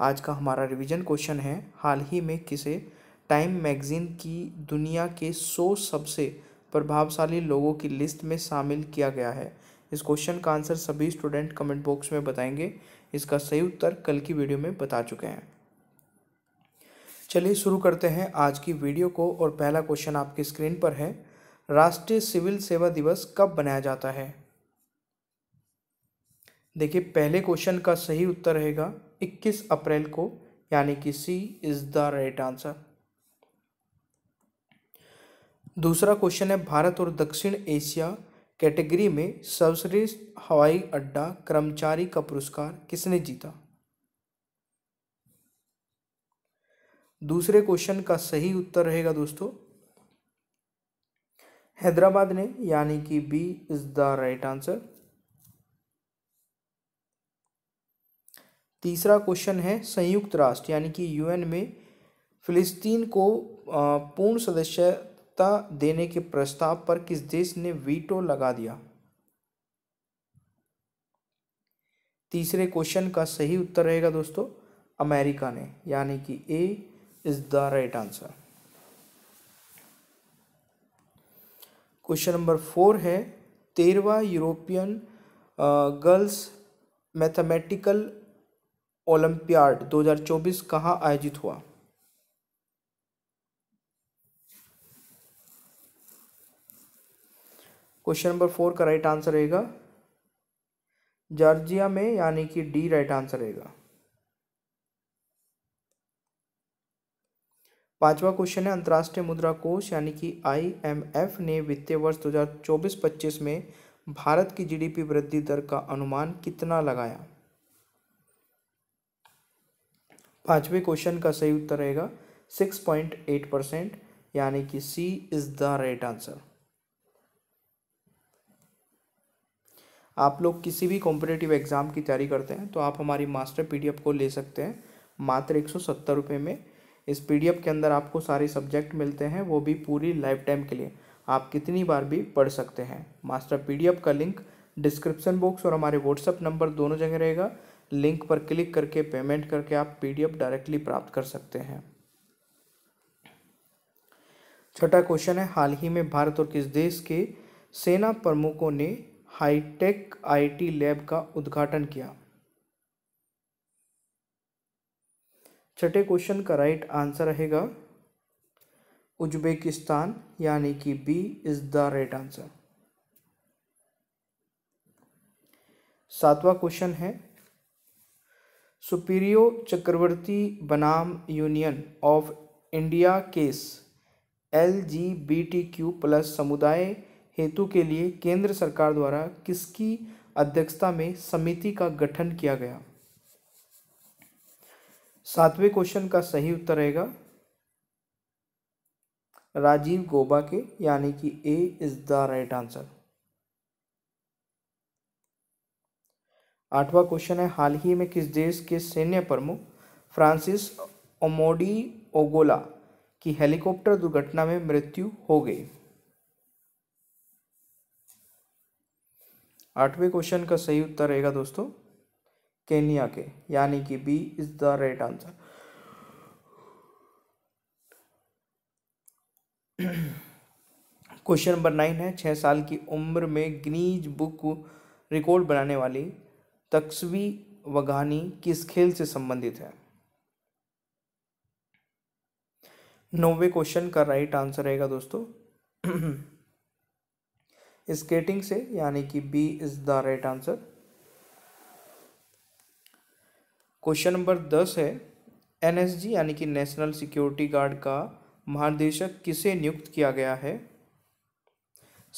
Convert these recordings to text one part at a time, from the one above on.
आज का हमारा रिवीजन क्वेश्चन है हाल ही में किसे टाइम मैगजीन की दुनिया के सौ सबसे प्रभावशाली लोगों की लिस्ट में शामिल किया गया है इस क्वेश्चन का आंसर सभी स्टूडेंट कमेंट बॉक्स में बताएंगे इसका सही उत्तर कल की वीडियो में बता चुके हैं चलिए शुरू करते हैं आज की वीडियो को और पहला क्वेश्चन आपकी स्क्रीन पर है राष्ट्रीय सिविल सेवा दिवस कब बनाया जाता है देखिए पहले क्वेश्चन का सही उत्तर रहेगा 21 अप्रैल को यानी कि C is the right answer दूसरा क्वेश्चन है भारत और दक्षिण एशिया कैटेगरी में सर्वश्रेष्ठ हवाई अड्डा कर्मचारी का पुरस्कार किसने जीता दूसरे क्वेश्चन का सही उत्तर रहेगा दोस्तों हैदराबाद ने यानी कि B is the right answer तीसरा क्वेश्चन है संयुक्त राष्ट्र यानी कि यूएन में फिलिस्तीन को पूर्ण सदस्यता देने के प्रस्ताव पर किस देश ने वीटो लगा दिया तीसरे क्वेश्चन का सही उत्तर रहेगा दोस्तों अमेरिका ने यानी कि A is the right answer question number four है तेरवा यूरोपियन गर्ल्स मैथमेटिकल ओलंपियाड 2024 कहाँ आयोजित हुआ क्वेश्चन नंबर फोर का राइट आंसर रहेगा जॉर्जिया में यानी कि डी राइट आंसर रहेगा पांचवा क्वेश्चन है अंतर्राष्ट्रीय मुद्रा कोष यानी कि आईएमएफ ने वित्तीय वर्ष 2024-25 में भारत की जीडीपी वृद्धि दर का अनुमान कितना लगाया पाँचवें क्वेश्चन का सही उत्तर रहेगा सिक्स पॉइंट एट परसेंट यानी कि C is the right answer आप लोग किसी भी कॉम्पिटेटिव एग्ज़ाम की तैयारी करते हैं तो आप हमारी मास्टर पीडीएफ को ले सकते हैं मात्र एक सौ सत्तर रुपये में इस पीडीएफ के अंदर आपको सारे सब्जेक्ट मिलते हैं वो भी पूरी लाइफ टाइम के लिए आप कितनी बार भी पढ़ सकते हैं मास्टर पीडीएफ का लिंक डिस्क्रिप्शन बॉक्स और हमारे व्हाट्सअप नंबर दोनों जगह रहेगा लिंक पर क्लिक करके पेमेंट करके आप पीडीएफ डायरेक्टली प्राप्त कर सकते हैं छठा क्वेश्चन है हाल ही में भारत और किस देश के सेना प्रमुखों ने हाईटेक आईटी लैब का उद्घाटन किया छठे क्वेश्चन का राइट आंसर रहेगा उज्बेकिस्तान यानी कि B is the right answer सातवां क्वेश्चन है सुपीरियो चक्रवर्ती बनाम Union of India case L G B T Q plus समुदाय हेतु के लिए केंद्र सरकार द्वारा किसकी अध्यक्षता में समिति का गठन किया गया सातवें क्वेश्चन का सही उत्तर रहेगा राजीव गोबा के यानी कि A is the right answer आठवां क्वेश्चन है हाल ही में किस देश के सैन्य प्रमुख फ्रांसिस ओमोडी ओगोला की हेलीकॉप्टर दुर्घटना में मृत्यु हो गई आठवें क्वेश्चन का सही उत्तर रहेगा दोस्तों केनिया के यानी कि B is the right answer question number nine है छह साल की उम्र में गिनीज बुक रिकॉर्ड बनाने वाली तक्सवी वगानी किस खेल से संबंधित है नौवे क्वेश्चन का राइट आंसर रहेगा दोस्तों स्केटिंग से यानी कि B is the right answer question number दस है एनएसजी यानी कि नेशनल सिक्योरिटी गार्ड का महानिदेशक किसे नियुक्त किया गया है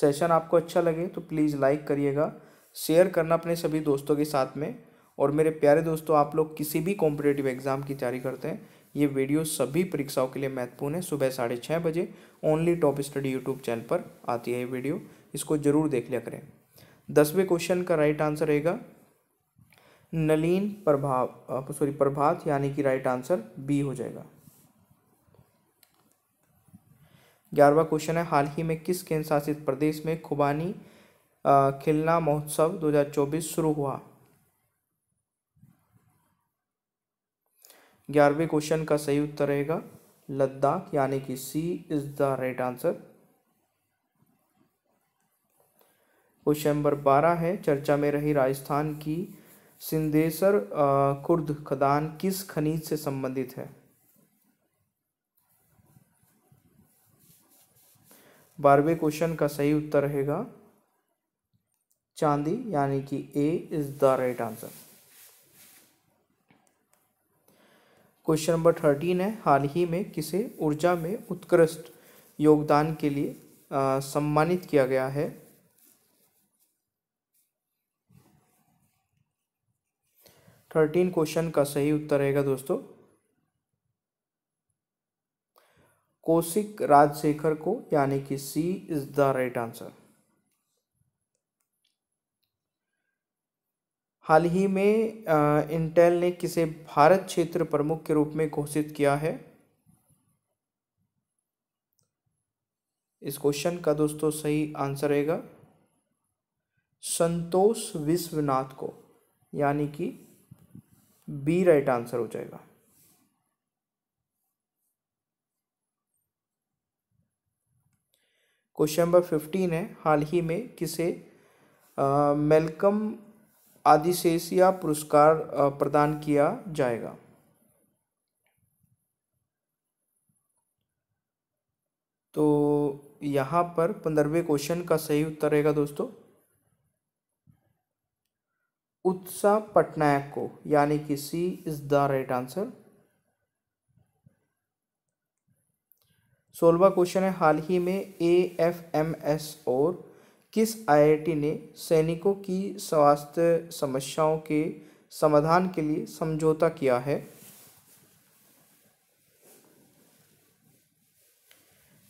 सेशन आपको अच्छा लगे तो प्लीज़ लाइक करिएगा शेयर करना अपने सभी दोस्तों के साथ में और मेरे प्यारे दोस्तों आप लोग किसी भी कॉम्पिटेटिव एग्ज़ाम की तैयारी करते हैं ये वीडियो सभी परीक्षाओं के लिए महत्वपूर्ण है सुबह साढ़े छः बजे Only Top Study YouTube channel पर आती है ये वीडियो इसको ज़रूर देख लिया करें दसवें क्वेश्चन का राइट आंसर रहेगा नलीन प्रभाव सॉरी प्रभात यानी कि राइट आंसर बी हो जाएगा ग्यारहवा क्वेश्चन है हाल ही में किस केंद्र शासित प्रदेश में खुबानी खिलना महोत्सव 2024 शुरू हुआ ग्यारहवें क्वेश्चन का सही उत्तर रहेगा लद्दाख यानी कि C is the right answer question number बारह है चर्चा में रही राजस्थान की सिंदेसर खुर्द खदान किस खनिज से संबंधित है बारहवें क्वेश्चन का सही उत्तर रहेगा चांदी यानी कि A is the right answer question number thirteen है हाल ही में किसे ऊर्जा में उत्कृष्ट योगदान के लिए आ, सम्मानित किया गया है थर्टीन क्वेश्चन का सही उत्तर रहेगा दोस्तों कौशिक राजशेखर को यानी कि C is the right answer हाल ही में इंटेल ने किसे भारत क्षेत्र प्रमुख के रूप में घोषित किया है इस क्वेश्चन का दोस्तों सही आंसर रहेगा संतोष विश्वनाथ को यानी कि बी राइट आंसर हो जाएगा क्वेश्चन नंबर फिफ्टीन है हाल ही में किसे मेलकम आदिशेषिया पुरस्कार प्रदान किया जाएगा तो यहाँ पर पंद्रहवें क्वेश्चन का सही उत्तर रहेगा दोस्तों उत्साह पटनायक को यानी कि C is the right answer सोलवा क्वेश्चन है हाल ही में ए एफ एम एस और किस आईआईटी ने सैनिकों की स्वास्थ्य समस्याओं के समाधान के लिए समझौता किया है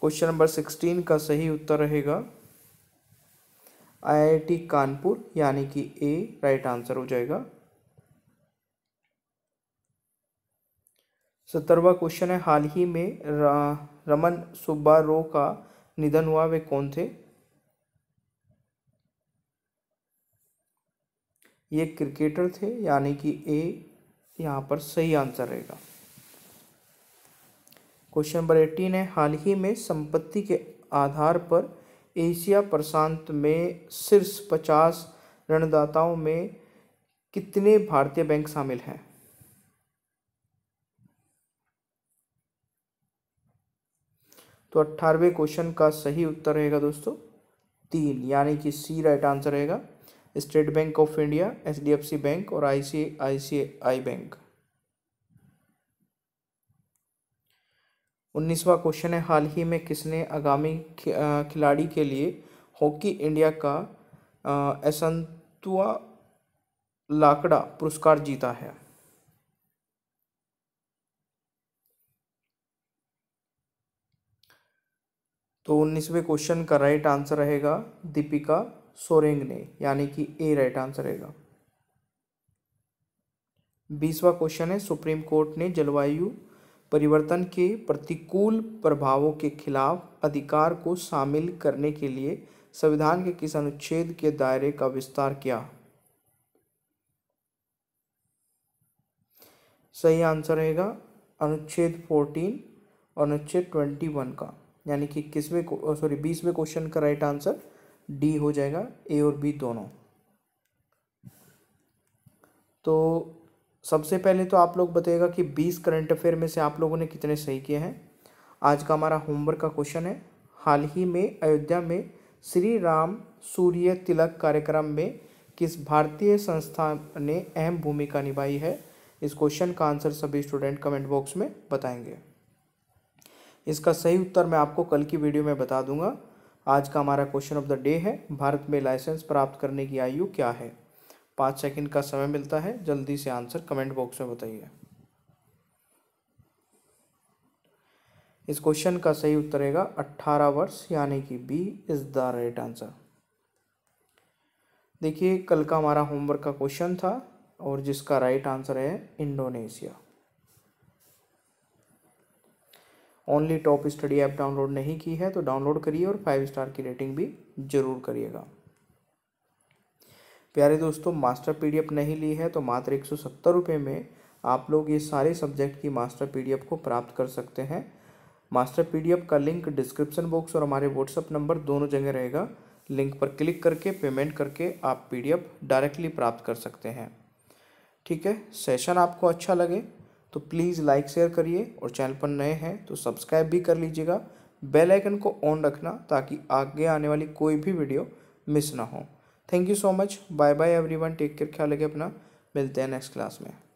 क्वेश्चन नंबर सिक्सटीन का सही उत्तर रहेगा आईआईटी कानपुर यानी कि ए राइट आंसर हो जाएगा सत्तरवा क्वेश्चन है हाल ही में रमन सुब्बा रो का निधन हुआ वे कौन थे ये क्रिकेटर थे यानी कि ए यहाँ पर सही आंसर रहेगा क्वेश्चन नंबर एटीन है हाल ही में संपत्ति के आधार पर एशिया प्रशांत में शीर्ष पचास ऋणदाताओं में कितने भारतीय बैंक शामिल हैं तो अट्ठारहवें क्वेश्चन का सही उत्तर रहेगा दोस्तों तीन यानी कि सी राइट आंसर रहेगा State Bank of India C bank और आई बैंक उन्नीसवा क्वेश्चन है हाल ही में किसने आगामी खिलाड़ी के लिए हॉकी इंडिया का एसंतुआ लाकड़ा पुरस्कार जीता है तो उन्नीसवें क्वेश्चन का राइट आंसर रहेगा दीपिका सोरेंग ने यानी कि ए राइट आंसर रहेगा बीसवा क्वेश्चन है सुप्रीम कोर्ट ने जलवायु परिवर्तन के प्रतिकूल प्रभावों के खिलाफ अधिकार को शामिल करने के लिए संविधान के किस अनुच्छेद के दायरे का विस्तार किया सही आंसर रहेगा अनुच्छेद फोर्टीन और अनुच्छेद ट्वेंटी वन का यानी कि किसवें सॉरी बीसवें क्वेश्चन का राइट आंसर डी हो जाएगा ए और बी दोनों तो सबसे पहले तो आप लोग बताइएगा कि बीस करंट अफेयर में से आप लोगों ने कितने सही किए हैं आज का हमारा होमवर्क का क्वेश्चन है हाल ही में अयोध्या में श्री राम सूर्य तिलक कार्यक्रम में किस भारतीय संस्था ने अहम भूमिका निभाई है इस क्वेश्चन का आंसर सभी स्टूडेंट कमेंट बॉक्स में बताएंगे इसका सही उत्तर मैं आपको कल की वीडियो में बता दूंगा आज का हमारा क्वेश्चन ऑफ द डे है भारत में लाइसेंस प्राप्त करने की आयु क्या है पाँच सेकंड का समय मिलता है जल्दी से आंसर कमेंट बॉक्स में बताइए इस क्वेश्चन का सही उत्तर रहेगा अट्ठारह वर्ष यानी कि B is the right answer देखिए कल का हमारा होमवर्क का क्वेश्चन था और जिसका राइट आंसर है Indonesia Only Top Study app download नहीं की है तो डाउनलोड करिए और फाइव स्टार की रेटिंग भी ज़रूर करिएगा प्यारे दोस्तों मास्टर पी नहीं ली है तो मात्र एक सौ में आप लोग ये सारे सब्जेक्ट की मास्टर पी को प्राप्त कर सकते हैं मास्टर पी का लिंक डिस्क्रिप्शन बॉक्स और हमारे व्हाट्सअप नंबर दोनों जगह रहेगा लिंक पर क्लिक करके पेमेंट करके आप पी डायरेक्टली प्राप्त कर सकते हैं ठीक है सेशन आपको अच्छा लगे तो प्लीज़ लाइक शेयर करिए और चैनल पर नए हैं तो सब्सक्राइब भी कर लीजिएगा बेल आइकन को ऑन रखना ताकि आगे आने वाली कोई भी वीडियो मिस ना हो thank you so much bye bye everyone take care ख्याल रखें अपना मिलते हैं नेक्स्ट क्लास में